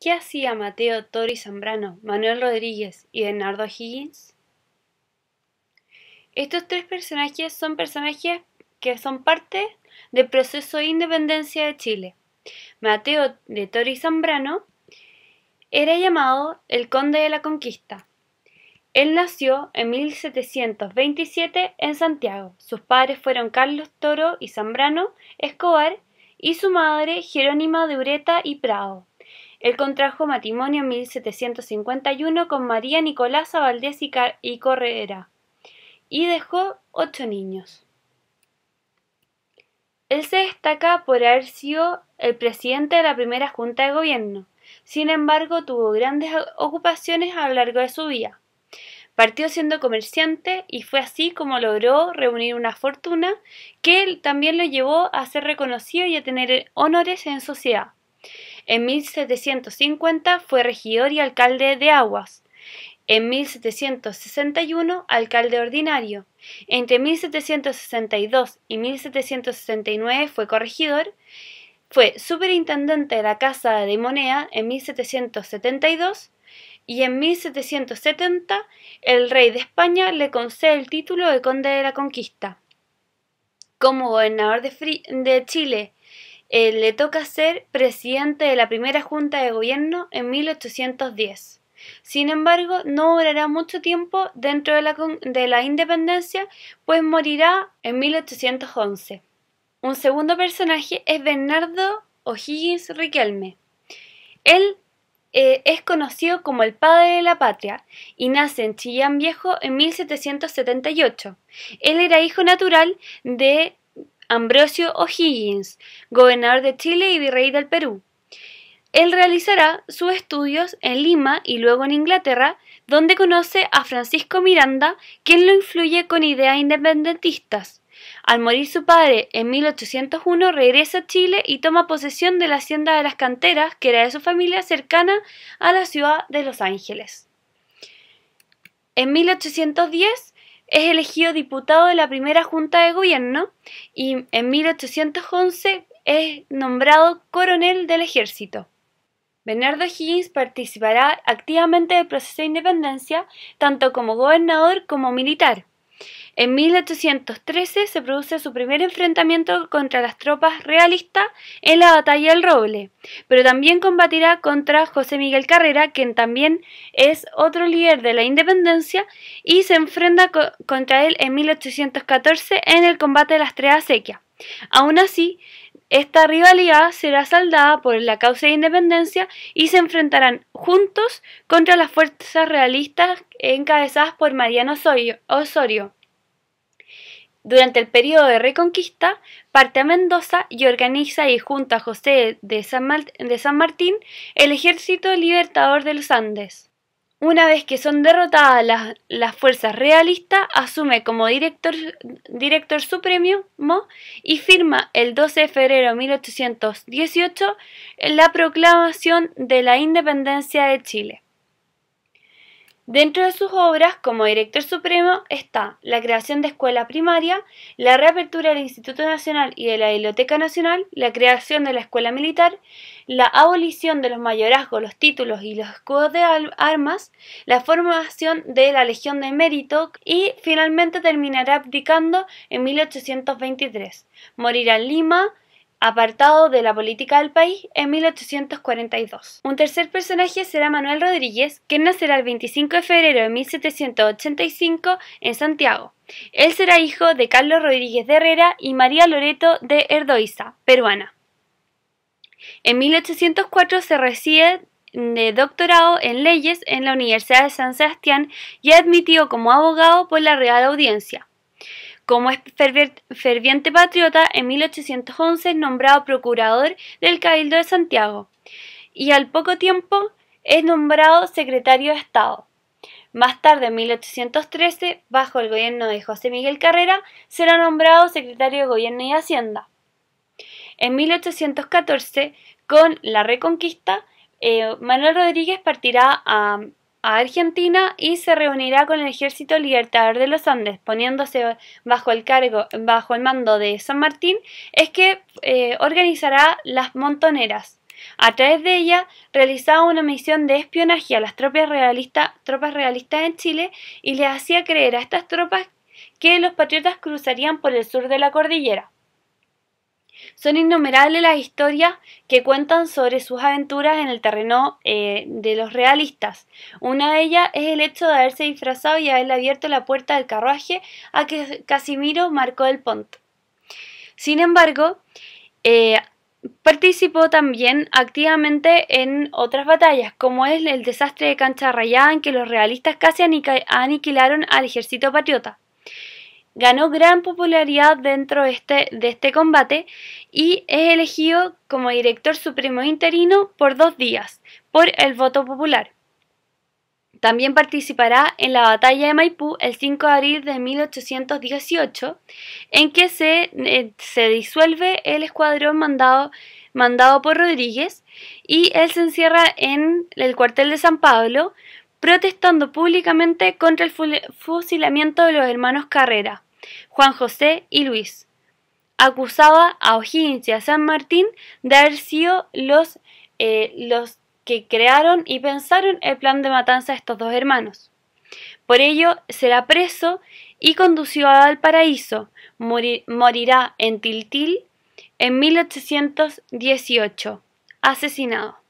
¿Qué hacía Mateo y Zambrano, Manuel Rodríguez y Bernardo Higgins? Estos tres personajes son personajes que son parte del proceso de independencia de Chile. Mateo de y Zambrano era llamado el Conde de la Conquista. Él nació en 1727 en Santiago. Sus padres fueron Carlos Toro y Zambrano Escobar y su madre Jerónima de Ureta y Prado. Él contrajo matrimonio en 1751 con María Nicolás Valdés y, y Correra y dejó ocho niños. Él se destaca por haber sido el presidente de la primera Junta de Gobierno. Sin embargo, tuvo grandes ocupaciones a lo largo de su vida. Partió siendo comerciante y fue así como logró reunir una fortuna que también lo llevó a ser reconocido y a tener honores en sociedad. En 1750 fue regidor y alcalde de Aguas. En 1761, alcalde ordinario. Entre 1762 y 1769 fue corregidor. Fue superintendente de la Casa de Moneda en 1772 y en 1770 el rey de España le concede el título de conde de la conquista. Como gobernador de, de Chile eh, le toca ser presidente de la primera Junta de Gobierno en 1810. Sin embargo, no durará mucho tiempo dentro de la, independencia, pues morirá en 1811. Un segundo personaje es Bernardo O'Higgins Riquelme. Él eh, es conocido como el padre de la patria y nace en Chillán Viejo en 1778. Él era hijo natural de Ambrosio O'Higgins, gobernador de Chile y virrey del Perú. Él realizará sus estudios en Lima y luego en Inglaterra, donde conoce a Francisco Miranda, quien lo influye con ideas independentistas. Al morir su padre en 1801, regresa a Chile y toma posesión de la hacienda de las canteras, que era de su familia cercana a la ciudad de Los Ángeles. En 1810 es elegido diputado de la primera Junta de Gobierno y en 1811 es nombrado coronel del ejército. Bernardo Higgins participará activamente del proceso de independencia, tanto como gobernador como militar. En 1813 se produce su primer enfrentamiento contra las tropas realistas en la batalla del Roble, pero también combatirá contra José Miguel Carrera, quien también es otro líder de la independencia, y se enfrenta contra él en 1814 en el combate de las Tres Acequias. Aún así, esta rivalidad será saldada por la causa de independencia y se enfrentarán juntos contra las fuerzas realistas encabezadas por Mariano Osorio. Durante el periodo de Reconquista, parte a Mendoza y organiza y junta a José de San, Martín el ejército libertador de los Andes. Una vez que son derrotadas las, fuerzas realistas, asume como director, director supremo y firma el 12 de febrero de 1818 la proclamación de la independencia de Chile. Dentro de sus obras como director supremo está la creación de escuela primaria, la reapertura del Instituto Nacional y de la Biblioteca Nacional, la creación de la escuela militar, la abolición de los mayorazgos, los títulos y los escudos de armas, la formación de la Legión de Mérito y finalmente terminará abdicando en 1823. Morirá en Lima, apartado de la política del país en 1842. Un tercer personaje será Manuel Rodríguez, que nacerá el 25 de febrero de 1785 en Santiago. Él será hijo de Carlos Rodríguez de Herrera y María Loreto de Erdoiza, peruana. En 1804 se recibe de doctorado en leyes en la Universidad de San Sebastián y admitido como abogado por la Real Audiencia. Como ferviente patriota, en 1811 es nombrado procurador del Cabildo de Santiago y al poco tiempo es nombrado secretario de Estado. Más tarde, en 1813, bajo el gobierno de José Miguel Carrera, será nombrado secretario de Gobierno y Hacienda. En 1814, con la Reconquista, eh, Manuel Rodríguez partirá a a Argentina y se reunirá con el Ejército Libertador de los Andes, poniéndose bajo el cargo, bajo el mando de San Martín, es que eh, organizará las montoneras. A través de ella realizaba una misión de espionaje a las tropas realistas, tropas realistas en Chile y le hacía creer a estas tropas que los patriotas cruzarían por el sur de la cordillera. Son innumerables las historias que cuentan sobre sus aventuras en el terreno eh, de los realistas. Una de ellas es el hecho de haberse disfrazado y haberle abierto la puerta del carruaje a que Casimiro marcó el Pont. Sin embargo, eh, Participó también activamente en otras batallas, como es el desastre de Cancha en que los realistas casi aniquilaron al ejército patriota ganó gran popularidad dentro este, de este, combate y es elegido como director supremo interino por dos días por el voto popular. También participará en la batalla de Maipú el 5 de abril de 1818, en que eh, se, disuelve el escuadrón mandado, mandado por Rodríguez y él se encierra en el cuartel de San Pablo, protestando públicamente contra el fusilamiento de los hermanos Carrera. Juan José y Luis. Acusaba a O'Higgins y a San Martín de haber sido eh, los, que crearon y pensaron el plan de matanza de estos dos hermanos. Por ello será preso y conducido a Valparaíso. morirá en Tiltil en 1818, asesinado.